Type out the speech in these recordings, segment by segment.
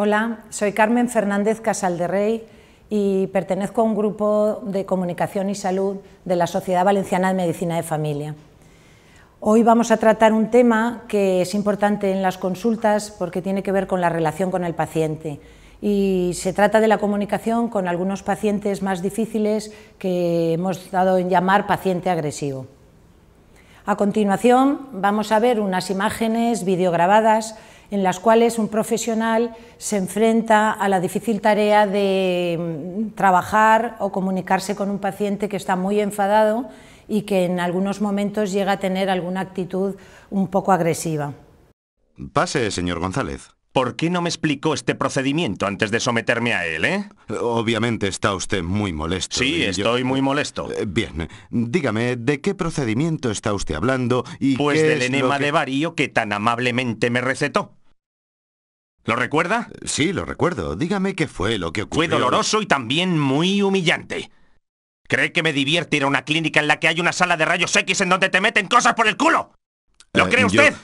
Hola, soy Carmen Fernández Casal de Rey y pertenezco a un grupo de comunicación y salud de la Sociedad Valenciana de Medicina de Familia. Hoy vamos a tratar un tema que es importante en las consultas porque tiene que ver con la relación con el paciente y se trata de la comunicación con algunos pacientes más difíciles que hemos dado en llamar paciente agresivo. A continuación vamos a ver unas imágenes videograbadas en las cuales un profesional se enfrenta a la difícil tarea de mm, trabajar o comunicarse con un paciente que está muy enfadado y que en algunos momentos llega a tener alguna actitud un poco agresiva. Pase, señor González. ¿Por qué no me explicó este procedimiento antes de someterme a él, eh? Obviamente está usted muy molesto. Sí, ¿eh? estoy muy molesto. Eh, bien, dígame, ¿de qué procedimiento está usted hablando y Pues qué del enema de Barío que tan amablemente me recetó. ¿Lo recuerda? Sí, lo recuerdo. Dígame qué fue lo que ocurrió. Fue doloroso y también muy humillante. ¿Cree que me divierte ir a una clínica en la que hay una sala de rayos X en donde te meten cosas por el culo? ¿Lo eh, cree usted?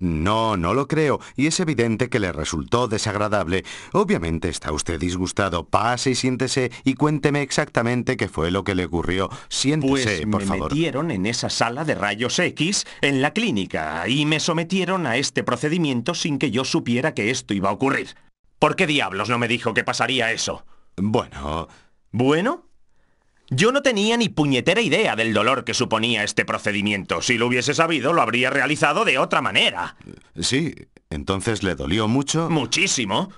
No, no lo creo, y es evidente que le resultó desagradable. Obviamente está usted disgustado. Pase y siéntese y cuénteme exactamente qué fue lo que le ocurrió. Siéntese, pues por me metieron en esa sala de rayos X en la clínica y me sometieron a este procedimiento sin que yo supiera que esto iba a ocurrir. ¿Por qué diablos no me dijo que pasaría eso? Bueno... ¿Bueno? Yo no tenía ni puñetera idea del dolor que suponía este procedimiento. Si lo hubiese sabido, lo habría realizado de otra manera. Sí, entonces le dolió mucho. Muchísimo.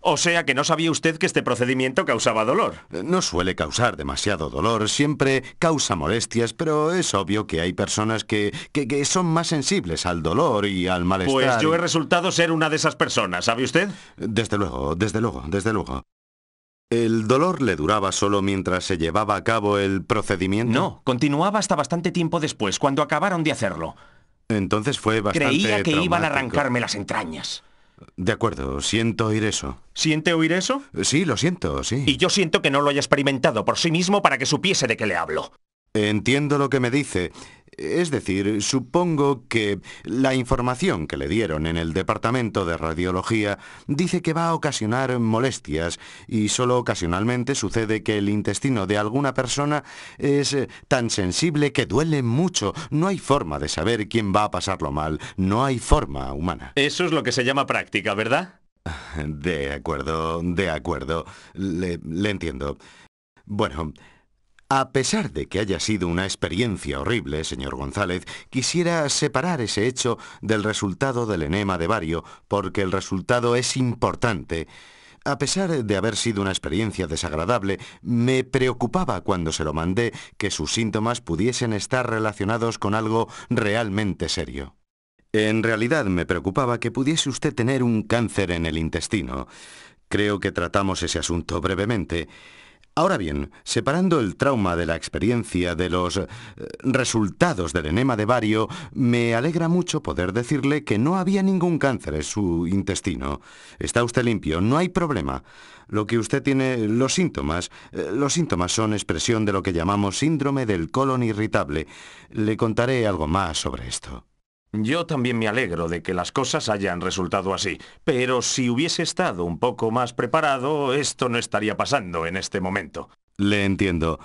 O sea que no sabía usted que este procedimiento causaba dolor. No suele causar demasiado dolor, siempre causa molestias, pero es obvio que hay personas que, que, son más sensibles al dolor y al malestar. Pues yo he resultado ser una de esas personas, ¿sabe usted? Desde luego, desde luego, desde luego. ¿El dolor le duraba solo mientras se llevaba a cabo el procedimiento? No, continuaba hasta bastante tiempo después, cuando acabaron de hacerlo. Entonces fue bastante Creía que iban a arrancarme las entrañas. De acuerdo, siento oír eso. ¿Siente oír eso? Sí, lo siento, sí. Y yo siento que no lo haya experimentado por sí mismo para que supiese de qué le hablo. Entiendo lo que me dice. Es decir, supongo que la información que le dieron en el departamento de radiología dice que va a ocasionar molestias y solo ocasionalmente sucede que el intestino de alguna persona es eh, tan sensible que duele mucho. No hay forma de saber quién va a pasarlo mal. No hay forma humana. Eso es lo que se llama práctica, ¿verdad? De acuerdo, de acuerdo. Le, le entiendo. Bueno, a pesar de que haya sido una experiencia horrible, señor González, quisiera separar ese hecho del resultado del enema de Bario, porque el resultado es importante. A pesar de haber sido una experiencia desagradable, me preocupaba cuando se lo mandé que sus síntomas pudiesen estar relacionados con algo realmente serio. En realidad me preocupaba que pudiese usted tener un cáncer en el intestino. Creo que tratamos ese asunto brevemente. Ahora bien, separando el trauma de la experiencia de los eh, resultados del enema de bario, me alegra mucho poder decirle que no había ningún cáncer en su intestino. Está usted limpio, no hay problema. Lo que usted tiene, los síntomas, eh, los síntomas son expresión de lo que llamamos síndrome del colon irritable. Le contaré algo más sobre esto. Yo también me alegro de que las cosas hayan resultado así, pero si hubiese estado un poco más preparado, esto no estaría pasando en este momento. Le entiendo.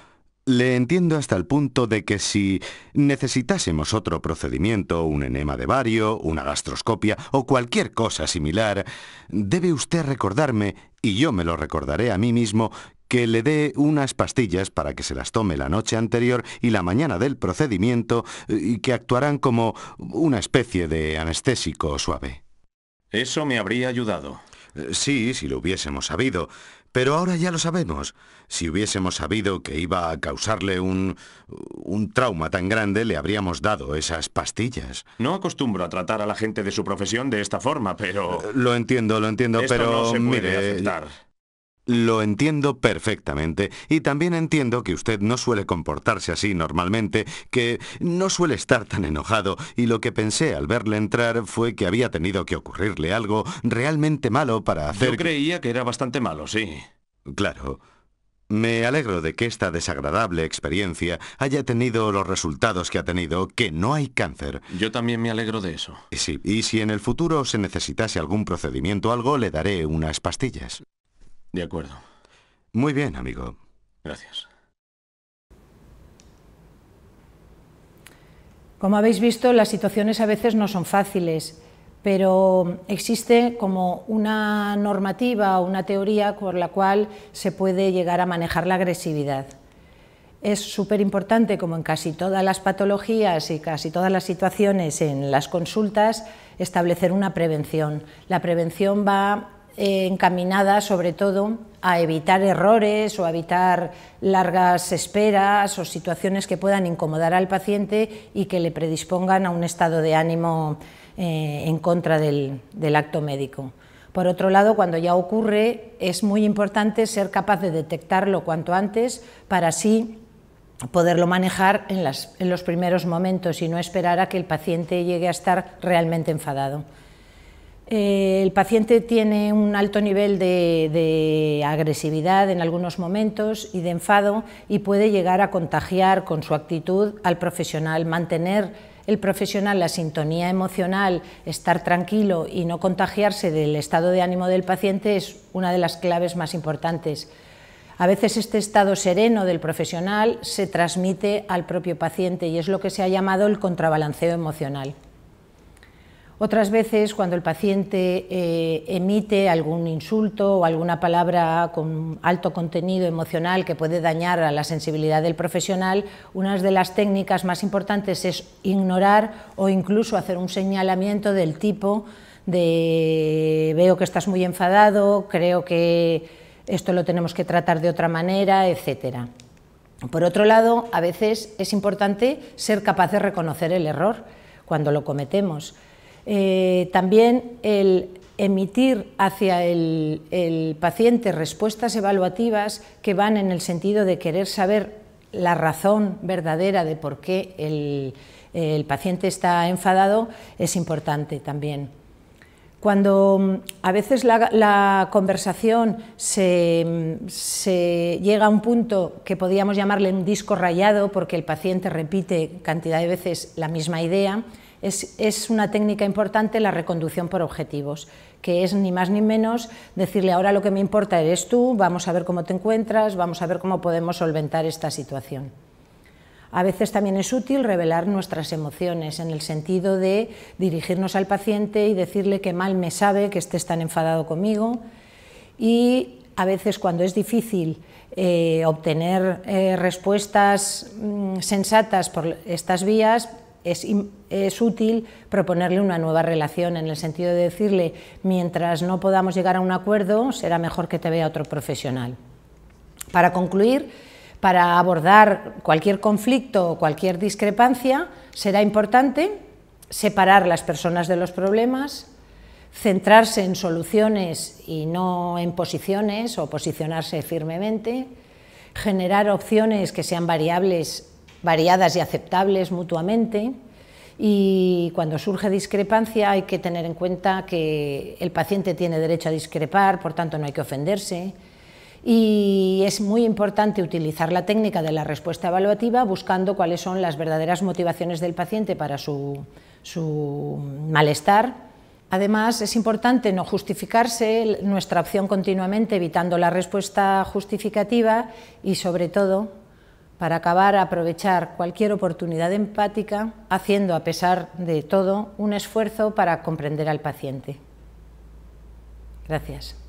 Le entiendo hasta el punto de que si necesitásemos otro procedimiento, un enema de vario, una gastroscopia o cualquier cosa similar, debe usted recordarme, y yo me lo recordaré a mí mismo, que le dé unas pastillas para que se las tome la noche anterior y la mañana del procedimiento eh, y que actuarán como una especie de anestésico suave. Eso me habría ayudado. Eh, sí, si lo hubiésemos sabido. Pero ahora ya lo sabemos. Si hubiésemos sabido que iba a causarle un... trauma tan grande, le habríamos dado esas pastillas. No acostumbro a tratar a la gente de su profesión de esta forma, pero... Eh, lo entiendo, lo entiendo, pero... se mire, lo entiendo perfectamente y también entiendo que usted no suele comportarse así normalmente, que no suele estar tan enojado y lo que pensé al verle entrar fue que había tenido que ocurrirle algo realmente malo para hacer... Yo creía que era bastante malo, sí. Claro. Me alegro de que esta desagradable experiencia haya tenido los resultados que ha tenido, que no hay cáncer. Yo también me alegro de eso. Sí, y si en el futuro se necesitase algún procedimiento o algo, le daré unas pastillas. De acuerdo. Muy bien, amigo. Gracias. Como habéis visto, las situaciones a veces no son fáciles, pero existe como una normativa o una teoría por la cual se puede llegar a manejar la agresividad. Es súper importante, como en casi todas las patologías y casi todas las situaciones en las consultas, establecer una prevención. La prevención va eh, encaminada sobre todo a evitar errores o a evitar largas esperas o situaciones que puedan incomodar al paciente y que le predispongan a un estado de ánimo eh, en contra del, acto médico. Por otro lado, cuando ya ocurre, es muy importante ser capaz de detectarlo cuanto antes para así poderlo manejar en, los primeros momentos y no esperar a que el paciente llegue a estar realmente enfadado. Eh, el paciente tiene un alto nivel de, agresividad en algunos momentos y de enfado y puede llegar a contagiar con su actitud al profesional, mantener el profesional la sintonía emocional, estar tranquilo y no contagiarse del estado de ánimo del paciente es una de las claves más importantes. A veces este estado sereno del profesional se transmite al propio paciente y es lo que se ha llamado el contrabalanceo emocional. Otras veces, cuando el paciente eh, emite algún insulto o alguna palabra con alto contenido emocional que puede dañar a la sensibilidad del profesional, una de las técnicas más importantes es ignorar o incluso hacer un señalamiento del tipo de veo que estás muy enfadado, creo que esto lo tenemos que tratar de otra manera, etcétera. Por otro lado, a veces es importante ser capaz de reconocer el error cuando lo cometemos. Eh, también el emitir hacia el, paciente respuestas evaluativas que van en el sentido de querer saber la razón verdadera de por qué el, paciente está enfadado es importante también. Cuando mm, a veces la, conversación mm, se, llega a un punto que podríamos llamarle un disco rayado porque el paciente repite cantidad de veces la misma idea, es, una técnica importante la reconducción por objetivos, que es ni más ni menos decirle ahora lo que me importa eres tú, vamos a ver cómo te encuentras, vamos a ver cómo podemos solventar esta situación. A veces también es útil revelar nuestras emociones en el sentido de dirigirnos al paciente y decirle que mal me sabe que estés tan enfadado conmigo y a veces cuando es difícil eh, obtener eh, respuestas mm, sensatas por estas vías, es, útil proponerle una nueva relación, en el sentido de decirle, mientras no podamos llegar a un acuerdo, será mejor que te vea otro profesional. Para concluir, para abordar cualquier conflicto o cualquier discrepancia, será importante separar las personas de los problemas, centrarse en soluciones y no en posiciones o posicionarse firmemente, generar opciones que sean variables variadas y aceptables mutuamente. Y cuando surge discrepancia hay que tener en cuenta que el paciente tiene derecho a discrepar, por tanto no hay que ofenderse. Y es muy importante utilizar la técnica de la respuesta evaluativa buscando cuáles son las verdaderas motivaciones del paciente para su, su malestar. Además, es importante no justificarse, nuestra opción continuamente evitando la respuesta justificativa y, sobre todo, para acabar aprovechar cualquier oportunidad empática, haciendo, a pesar de todo, un esfuerzo para comprender al paciente. Gracias.